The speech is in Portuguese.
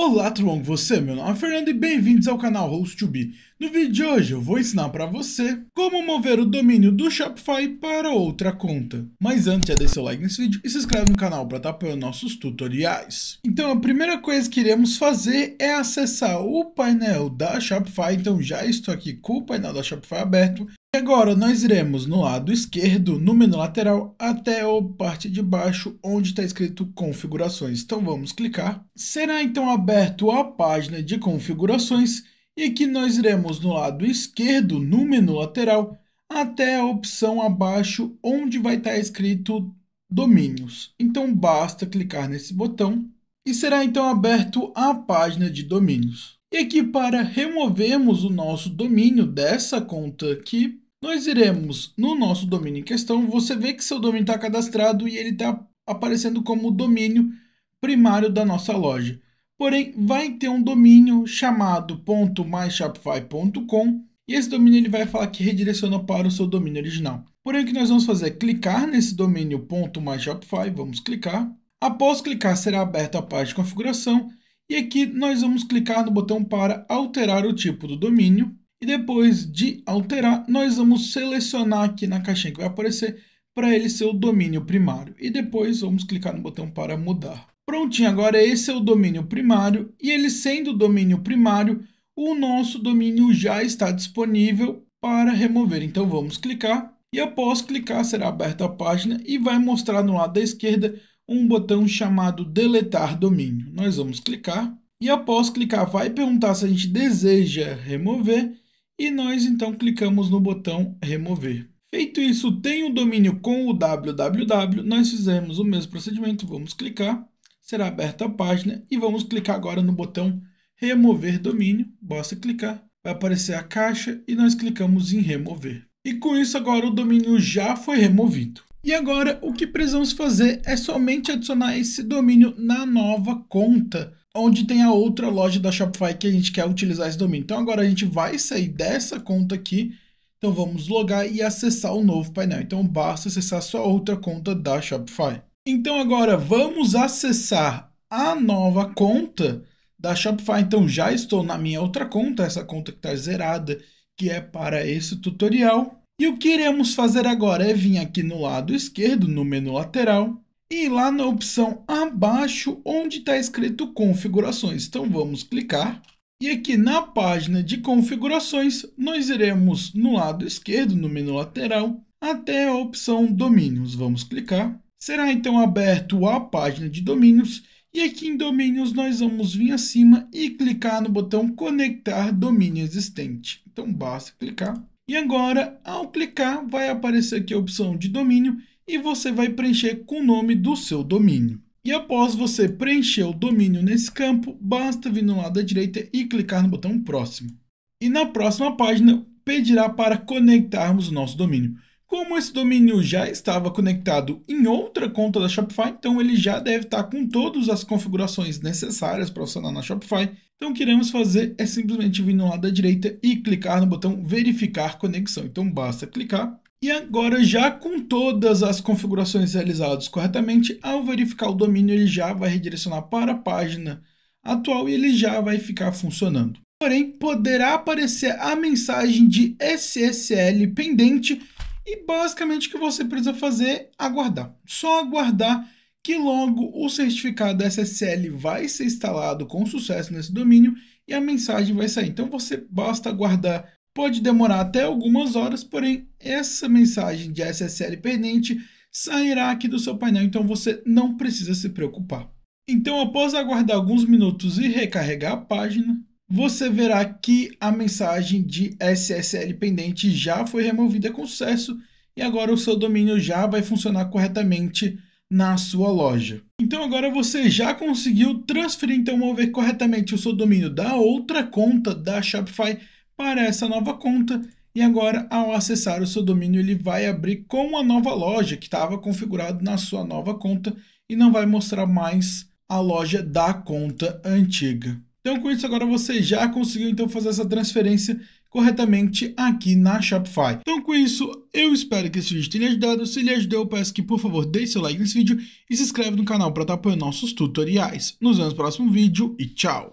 Olá, tudo com você? Meu nome é Fernando e bem-vindos ao canal Host2B. No vídeo de hoje eu vou ensinar para você como mover o domínio do Shopify para outra conta. Mas antes já deixa seu like nesse vídeo e se inscreve no canal para estar apoiando nossos tutoriais. Então a primeira coisa que iremos fazer é acessar o painel da Shopify, então já estou aqui com o painel da Shopify aberto Agora nós iremos no lado esquerdo, no menu lateral, até a parte de baixo onde está escrito configurações. Então vamos clicar. Será então aberto a página de configurações e aqui nós iremos no lado esquerdo, no menu lateral, até a opção abaixo onde vai estar tá escrito domínios. Então basta clicar nesse botão e será então aberto a página de domínios. E aqui para removermos o nosso domínio dessa conta aqui, nós iremos no nosso domínio em questão, você vê que seu domínio está cadastrado e ele está aparecendo como o domínio primário da nossa loja. Porém, vai ter um domínio chamado .myshopify.com e esse domínio ele vai falar que redireciona para o seu domínio original. Porém, o que nós vamos fazer é clicar nesse domínio .myshopify, vamos clicar. Após clicar, será aberta a parte de configuração e aqui nós vamos clicar no botão para alterar o tipo do domínio. E depois de alterar, nós vamos selecionar aqui na caixinha que vai aparecer para ele ser o domínio primário. E depois vamos clicar no botão para mudar. Prontinho, agora esse é o domínio primário e ele sendo o domínio primário, o nosso domínio já está disponível para remover. Então vamos clicar e após clicar será aberta a página e vai mostrar no lado da esquerda um botão chamado deletar domínio. Nós vamos clicar e após clicar vai perguntar se a gente deseja remover e nós então clicamos no botão remover. Feito isso, tem o domínio com o www, nós fizemos o mesmo procedimento, vamos clicar, será aberta a página e vamos clicar agora no botão remover domínio, basta clicar, vai aparecer a caixa e nós clicamos em remover. E com isso agora o domínio já foi removido. E agora o que precisamos fazer é somente adicionar esse domínio na nova conta onde tem a outra loja da Shopify que a gente quer utilizar esse domínio. Então agora a gente vai sair dessa conta aqui, então vamos logar e acessar o novo painel. Então basta acessar sua outra conta da Shopify. Então agora vamos acessar a nova conta da Shopify. Então já estou na minha outra conta, essa conta que está zerada, que é para esse tutorial. E o que iremos fazer agora é vir aqui no lado esquerdo, no menu lateral, e lá na opção abaixo onde está escrito configurações. Então vamos clicar e aqui na página de configurações nós iremos no lado esquerdo no menu lateral até a opção domínios. Vamos clicar. Será então aberto a página de domínios e aqui em domínios nós vamos vir acima e clicar no botão conectar domínio existente. Então basta clicar. E agora ao clicar vai aparecer aqui a opção de domínio e você vai preencher com o nome do seu domínio. E após você preencher o domínio nesse campo, basta vir no lado da direita e clicar no botão próximo. E na próxima página pedirá para conectarmos o nosso domínio. Como esse domínio já estava conectado em outra conta da Shopify, então ele já deve estar com todas as configurações necessárias para funcionar na Shopify. Então o que iremos fazer é simplesmente vir no lado da direita e clicar no botão verificar conexão. Então basta clicar. E agora já com todas as configurações realizadas corretamente, ao verificar o domínio ele já vai redirecionar para a página atual e ele já vai ficar funcionando. Porém, poderá aparecer a mensagem de SSL pendente e basicamente o que você precisa fazer é aguardar. Só aguardar que logo o certificado SSL vai ser instalado com sucesso nesse domínio e a mensagem vai sair. Então você basta aguardar. Pode demorar até algumas horas, porém essa mensagem de SSL pendente sairá aqui do seu painel, então você não precisa se preocupar. Então, após aguardar alguns minutos e recarregar a página, você verá que a mensagem de SSL pendente já foi removida com sucesso e agora o seu domínio já vai funcionar corretamente na sua loja. Então agora você já conseguiu transferir então mover corretamente o seu domínio da outra conta da Shopify para essa nova conta e agora ao acessar o seu domínio ele vai abrir com a nova loja que estava configurado na sua nova conta e não vai mostrar mais a loja da conta antiga. Então, com isso, agora você já conseguiu então fazer essa transferência corretamente aqui na Shopify. Então, com isso, eu espero que esse vídeo tenha ajudado. Se lhe ajudou, eu peço que, por favor, deixe seu like nesse vídeo e se inscreve no canal para estar apoiando nossos tutoriais. Nos vemos no próximo vídeo e tchau!